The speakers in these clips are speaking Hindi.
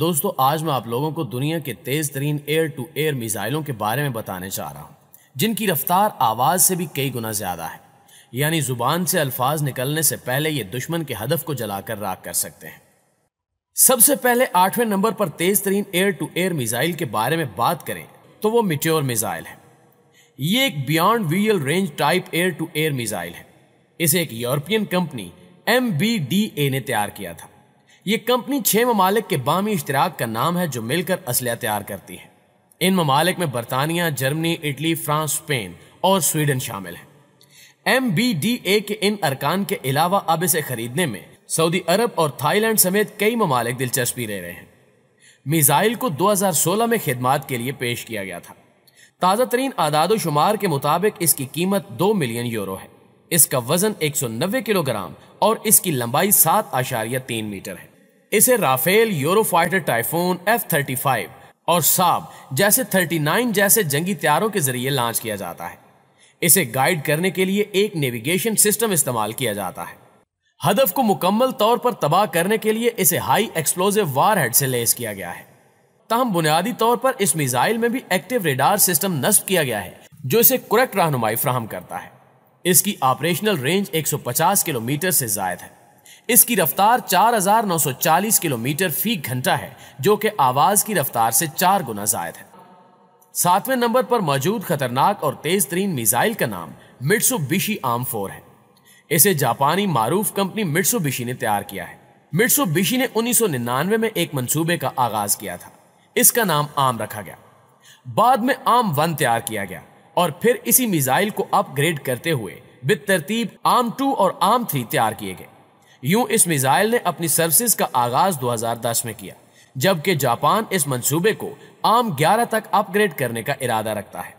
दोस्तों आज मैं आप लोगों को दुनिया के तेज तरीन एयर टू एयर मिज़ाइलों के बारे में बताने जा रहा हूं जिनकी रफ्तार आवाज़ से भी कई गुना ज़्यादा है यानी ज़ुबान से अल्फाज निकलने से पहले ये दुश्मन के हदफ को जलाकर राख कर सकते हैं सबसे पहले आठवें नंबर पर तेज तरीन एयर टू एयर मिज़ाइल के बारे में बात करें तो वो मिट्योर मिज़ाइल है ये एक beyond visual range type air to air missile है इसे एक यूरोपियन कंपनी एम ने तैयार किया था ये कंपनी छह ममालिक के बामी इश्तराक का नाम है जो मिलकर असलह तैयार करती है इन ममालिक में बरतानिया जर्मनी इटली फ्रांस स्पेन और स्वीडन शामिल है एम बी डी ए के इन अरकान के अलावा अब इसे खरीदने में सऊदी अरब और थाईलैंड समेत कई ममालिक दिलचस्पी ले रहे हैं मिज़ाइल को 2016 में खिदमात के लिए पेश किया गया था ताज़ा तरीन आदाद शुमार के मुताबिक इसकी कीमत दो मिलियन यूरो है इसका वजन 190 किलोग्राम और इसकी लंबाई सात आशारिया तीन मीटर है इसे Rafale Eurofighter Typhoon F thirty five और साब जैसे 39 जैसे जंगी त्यारों के जरिए लॉन्च किया जाता है इसे गाइड करने के लिए एक नेविगेशन सिस्टम इस्तेमाल किया जाता है हदफ को मुकम्मल तौर पर तबाह करने के लिए इसे हाई एक्सप्लोजिव वार हेड से लेस किया गया है तहम बुनियादी तौर पर इस मिजाइल में भी एक्टिव रेडार सिस्टम नस्ब किया गया है जो इसे कुरेक्ट रहनुमाई फ्राहम करता है इसकी ऑपरेशनल रेंज 150 किलोमीटर से जायद है इसकी रफ्तार 4,940 किलोमीटर फी घंटा है जो कि आवाज की रफ्तार से चार गुना जायद है सातवें नंबर पर मौजूद खतरनाक और तेज तरीन मिजाइल का नाम मिट्सुबिशी आम फोर है इसे जापानी मारूफ कंपनी मिट्सुबिशी ने तैयार किया है मिट्सुबिशी ने 1999 में एक मंसूबे का आगाज किया था इसका नाम आम रखा गया बाद में आम वन तैयार किया गया और फिर इसी मिसाइल को अपग्रेड करते हुए आम टू और आम थ्री तैयार किए गए यूं इस मिसाइल ने अपनी सर्विस का आगाज 2010 में किया जबकि जापान इस मंसूबे को आम 11 तक अपग्रेड करने का इरादा रखता है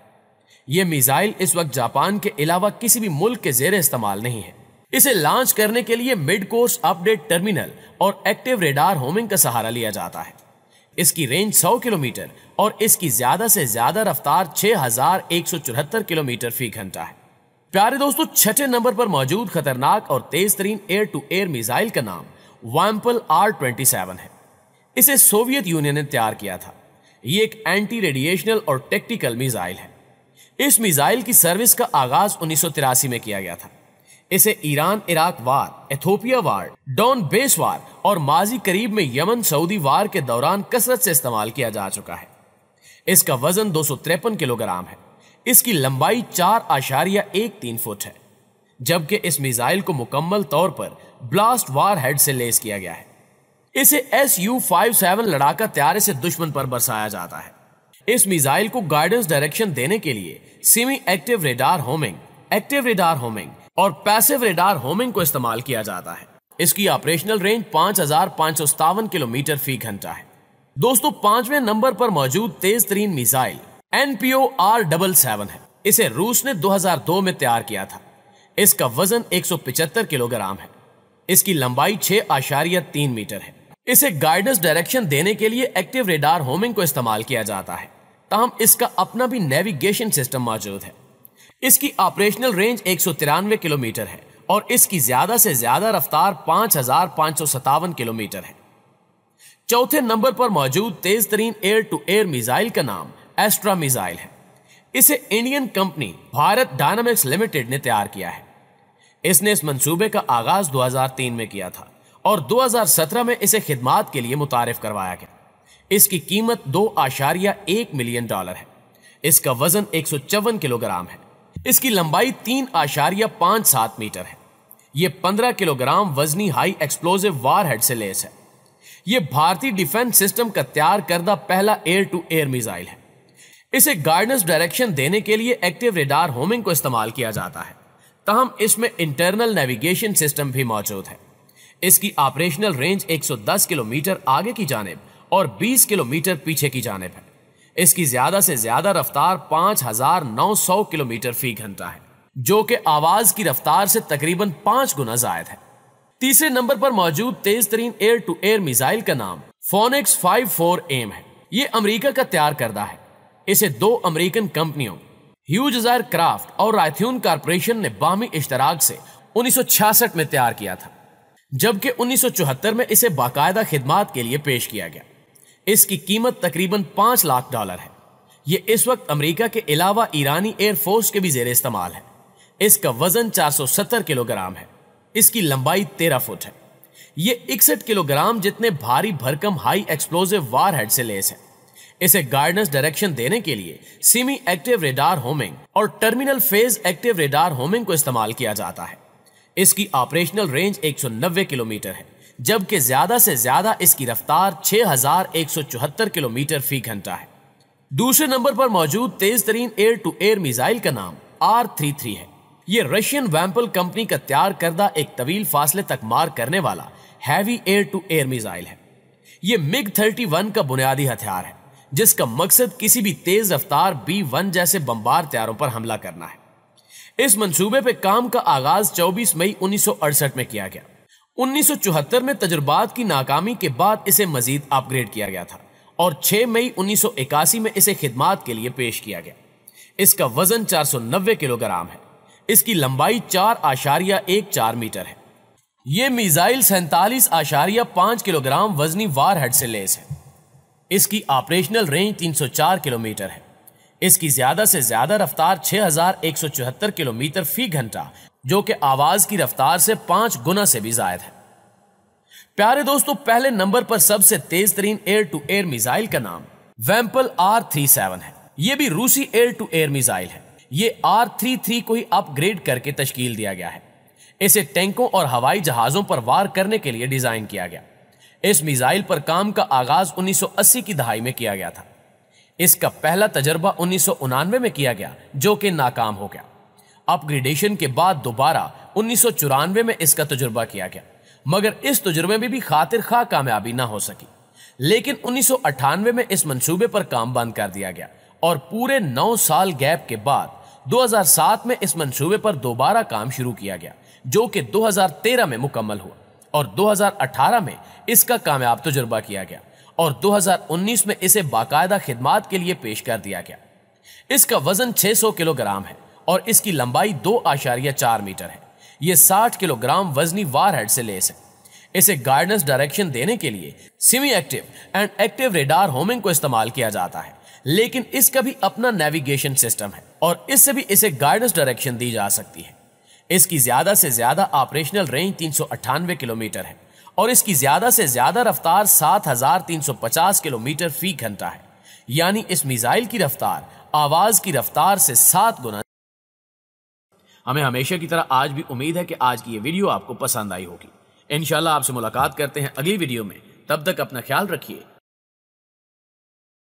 यह मिसाइल इस वक्त जापान के अलावा किसी भी मुल्क के जेर इस्तेमाल नहीं है इसे लॉन्च करने के लिए मिड कोर्स अपडेट टर्मिनल और एक्टिव रेडार होमिंग का सहारा लिया जाता है इसकी रेंज 100 किलोमीटर और इसकी ज्यादा से ज्यादा रफ्तार छह किलोमीटर फी घंटा है प्यारे दोस्तों छठे नंबर पर मौजूद खतरनाक और तेज तरीन एयर टू एयर मिसाइल का नाम वैम्पल आर ट्वेंटी सेवन है इसे सोवियत यूनियन ने तैयार किया था यह एक एंटी रेडिएशनल और टेक्टिकल मिसाइल है इस मिसाइल की सर्विस का आगाज उन्नीस में किया गया था इसे Iran Iraq war Ethiopia war Donbas war और माजी करीब में यमन सऊदी वार के दौरान कसरत से इस्तेमाल किया जा चुका है इसका वजन दो किलोग्राम है इसकी लंबाई चार आशारिया एक तीन फुट है जबकि इस मिसाइल को मुकम्मल तौर पर ब्लास्ट वार हेड से लेस किया गया है इसे एस यू फाइव सेवन लड़ाका त्यारे से दुश्मन पर बरसाया जाता है इस मिसाइल को गाइडेंस डायरेक्शन देने के लिए semi active radar homing active radar homing और पैसिव रेडार होमिंग को इस्तेमाल किया जाता है इसकी ऑपरेशनल रेंज पांच किलोमीटर फी घंटा है दोस्तों पांचवें नंबर पर मौजूद तेज तरीन missile NPO R double seven है इसे रूस ने 2002 में तैयार किया था इसका वजन 175 किलोग्राम है इसकी लंबाई छह आशारिया तीन मीटर है इसे गाइडेंस डायरेक्शन देने के लिए एक्टिव रेडार होमिंग को इस्तेमाल किया जाता है ताहम इसका अपना भी नेविगेशन सिस्टम मौजूद है इसकी ऑपरेशनल रेंज एक किलोमीटर है और इसकी ज्यादा से ज्यादा रफ्तार पांच किलोमीटर है चौथे नंबर पर मौजूद तेज तरीन एयर टू एयर मिसाइल का नाम एस्ट्रा मिसाइल है इसे Indian company Bharat Dynamics Limited ने तैयार किया है इसने इस मंसूबे का आगाज 2003 में किया था और 2017 में इसे खिदमात के लिए मुतारफ करवाया गया इसकी कीमत दो आशारिया एक मिलियन डॉलर है इसका वजन एक किलोग्राम है इसकी लंबाई तीन आशारिया पांच सात मीटर है यह पंद्रह किलोग्राम वजनी हाई एक्सप्लोजिव वार हेड से लेस है यह भारतीय डिफेंस सिस्टम का तैयार करदा पहला एयर टू एयर मिसाइल है इसे गाइडेंस डायरेक्शन देने के लिए एक्टिव रेडार होमिंग को इस्तेमाल किया जाता है तहम इसमें इंटरनल नेविगेशन सिस्टम भी मौजूद है इसकी ऑपरेशनल रेंज 110 किलोमीटर आगे की जानेब और 20 किलोमीटर पीछे की जानब है इसकी ज्यादा से ज्यादा रफ्तार 5,900 किलोमीटर फी घंटा है जो कि आवाज की रफ्तार से तकरीबन पांच गुना जायद है तीसरे नंबर पर मौजूद तेज तरीन एयर टू एयर मिजाइल का नाम फोनिक्स फाइव फोर एम है ये अमरीका का तैयार करदा है इसे दो अमेरिकन कंपनियों ह्यूज क्राफ्ट और रायथ्यून कारपोरेशन ने बामी इश्तराक से 1966 में तैयार किया था जबकि 1974 में इसे बाकायदा खिदमात के लिए पेश किया गया इसकी कीमत तकरीबन पांच लाख डॉलर है यह इस वक्त अमेरिका के अलावा ईरानी एयरफोर्स के भी जेर इस्तेमाल है इसका वजन 470 किलोग्राम है इसकी लंबाई 13 फुट है ये इकसठ किलोग्राम जितने भारी भरकम हाई एक्सप्लोजिव वार हेड से लेस है इसे गाइडेंस डायरेक्शन देने के लिए सीमी एक्टिव रेडार होमिंग और terminal phase active radar homing को इस्तेमाल किया जाता है इसकी ऑपरेशनल रेंज 190 किलोमीटर है जबकि ज्यादा से ज्यादा इसकी रफ्तार 6174 किलोमीटर फी घंटा है दूसरे नंबर पर मौजूद तेज तरीन एयर टू एयर मिजाइल का नाम आर थ्री थ्री है ये रशियन वैम्पल कंपनी का तैयार करदा एक तवील फासले तक मार करने वाला heavy air to air missile है यह मिग वन का बुनियादी हथियार है जिसका मकसद किसी भी तेज रफ्तार बी वन जैसे बम्बार त्यारों पर हमला करना है इस मंसूबे पर काम का आगाज 24 मई 1968 में किया गया 1974 में तजुर्बात की नाकामी के बाद इसे मजीद अपग्रेड किया गया था और 6 मई 1981 में इसे खिदमात के लिए पेश किया गया इसका वजन 490 किलोग्राम है इसकी लंबाई चार आशारिया एक चार मीटर है यह मिजाइल सैतालीस आशारिया पांच किलोग्राम वजनी वार हेड से लेस है इसकी ऑपरेशनल रेंज 304 किलोमीटर है इसकी ज्यादा से ज्यादा रफ्तार 6174 किलोमीटर फी घंटा जो कि आवाज की रफ्तार से पांच गुना से भी जायद है प्यारे दोस्तों पहले नंबर पर सबसे तेज तरीन एयर टू एयर मिजाइल का नाम वेम्पल आर थ्री सेवन है यह भी रूसी एयर टू एयर मिजाइल है यह आर थ्री थ्री को ही अपग्रेड करके तश्कील दिया गया है इसे टैंकों और हवाई जहाजों पर वार करने के लिए डिजाइन किया गया इस मिसाइल पर काम का आगाज 1980 की दहाई में किया गया था इसका पहला तजर्बा उन्नीस में किया गया जो कि नाकाम हो गया अपग्रेडेशन के बाद दोबारा उन्नीस में इसका तजुर्बा किया गया मगर इस तजुर्बे में भी खातिर खा कामयाबी ना हो सकी लेकिन उन्नीस में इस मंसूबे पर काम बंद कर दिया गया और पूरे नौ साल गैप के बाद 2007 में इस मंसूबे पर दोबारा काम शुरू किया गया जो कि 2013 में मुकम्मल हुआ और 2018 में इसका कामयाब तजुर्बा किया गया और 2019 में इसे बाकायदा खिदमत के लिए पेश कर दिया गया इसका वजन 600 किलोग्राम है और इसकी लंबाई दो आशारिया चार मीटर है यह 60 किलोग्राम वजनी वार हेड से लेस है इसे गाइडेंस डायरेक्शन देने के लिए semi active and active radar homing को इस्तेमाल किया जाता है लेकिन इसका भी अपना नेविगेशन सिस्टम है और इससे भी इसे गाइडेंस डायरेक्शन दी जा सकती है इसकी ज्यादा से ज्यादा ऑपरेशनल रेंज तीन किलोमीटर है और इसकी ज्यादा से ज्यादा रफ्तार 7,350 किलोमीटर फी घंटा है यानी इस मिसाइल की रफ्तार आवाज की रफ्तार से सात गुना हमें हमेशा की तरह आज भी उम्मीद है कि आज की ये वीडियो आपको पसंद आई होगी इनशाला आपसे मुलाकात करते हैं अगली वीडियो में तब तक अपना ख्याल रखिए